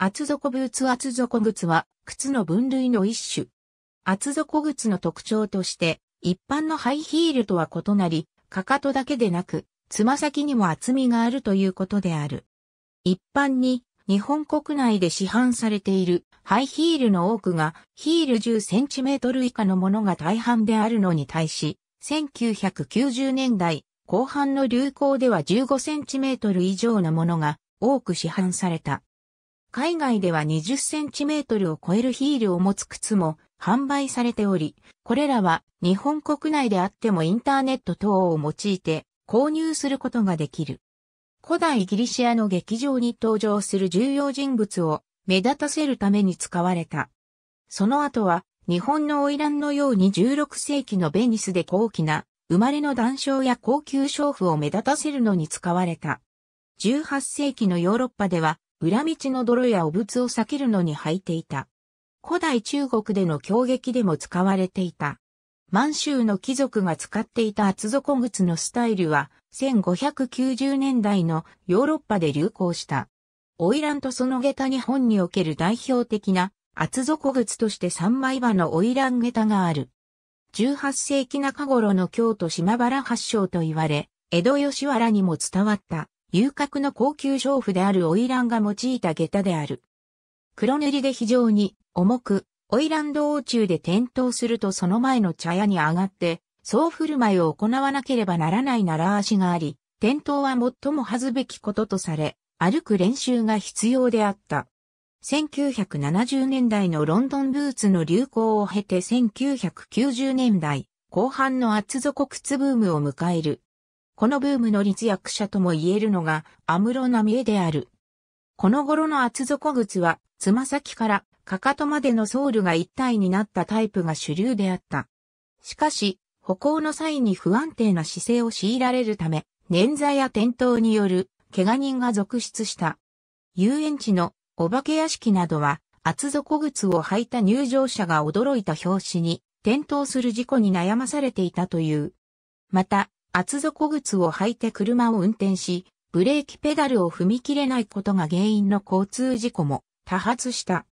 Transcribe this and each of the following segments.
厚底ブーツ厚底靴は靴の分類の一種。厚底靴の特徴として一般のハイヒールとは異なり、かかとだけでなく、つま先にも厚みがあるということである。一般に日本国内で市販されているハイヒールの多くがヒール 10cm 以下のものが大半であるのに対し、1990年代後半の流行では 15cm 以上のものが多く市販された。海外では20センチメートルを超えるヒールを持つ靴も販売されており、これらは日本国内であってもインターネット等を用いて購入することができる。古代ギリシアの劇場に登場する重要人物を目立たせるために使われた。その後は日本のオイランのように16世紀のベニスで高貴な生まれの男性や高級娼婦を目立たせるのに使われた。18世紀のヨーロッパでは裏道の泥や汚物を避けるのに履いていた。古代中国での強撃でも使われていた。満州の貴族が使っていた厚底靴のスタイルは1590年代のヨーロッパで流行した。ランとその下駄日本における代表的な厚底靴として三枚刃のラン下駄がある。18世紀中頃の京都島原発祥と言われ、江戸吉原にも伝わった。遊郭の高級娼婦である花魁が用いた下駄である。黒塗りで非常に重く、花魁道中で転倒するとその前の茶屋に上がって、そう振る舞いを行わなければならない習わしがあり、転倒は最も恥ずべきこととされ、歩く練習が必要であった。1970年代のロンドンブーツの流行を経て1990年代後半の厚底靴ブームを迎える。このブームの立役者とも言えるのが、安室奈美恵である。この頃の厚底靴は、つま先からかかとまでのソールが一体になったタイプが主流であった。しかし、歩行の際に不安定な姿勢を強いられるため、捻挫や転倒による怪我人が続出した。遊園地のお化け屋敷などは、厚底靴を履いた入場者が驚いた拍子に、転倒する事故に悩まされていたという。また、厚底靴を履いて車を運転し、ブレーキペダルを踏み切れないことが原因の交通事故も多発した。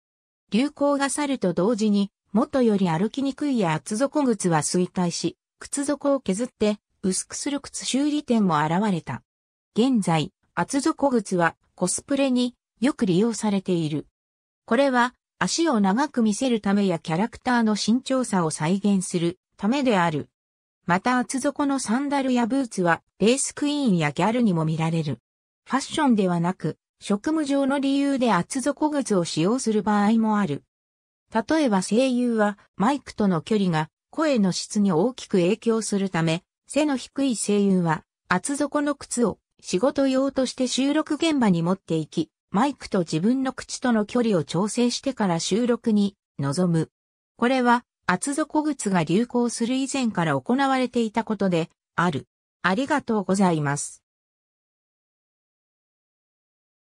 流行が去ると同時に、元より歩きにくい厚底靴は衰退し、靴底を削って薄くする靴修理店も現れた。現在、厚底靴はコスプレによく利用されている。これは足を長く見せるためやキャラクターの身長差を再現するためである。また厚底のサンダルやブーツはレースクイーンやギャルにも見られる。ファッションではなく、職務上の理由で厚底靴を使用する場合もある。例えば声優はマイクとの距離が声の質に大きく影響するため、背の低い声優は厚底の靴を仕事用として収録現場に持っていき、マイクと自分の口との距離を調整してから収録に臨む。これは厚底靴が流行する以前から行われていたことである。ありがとうございます。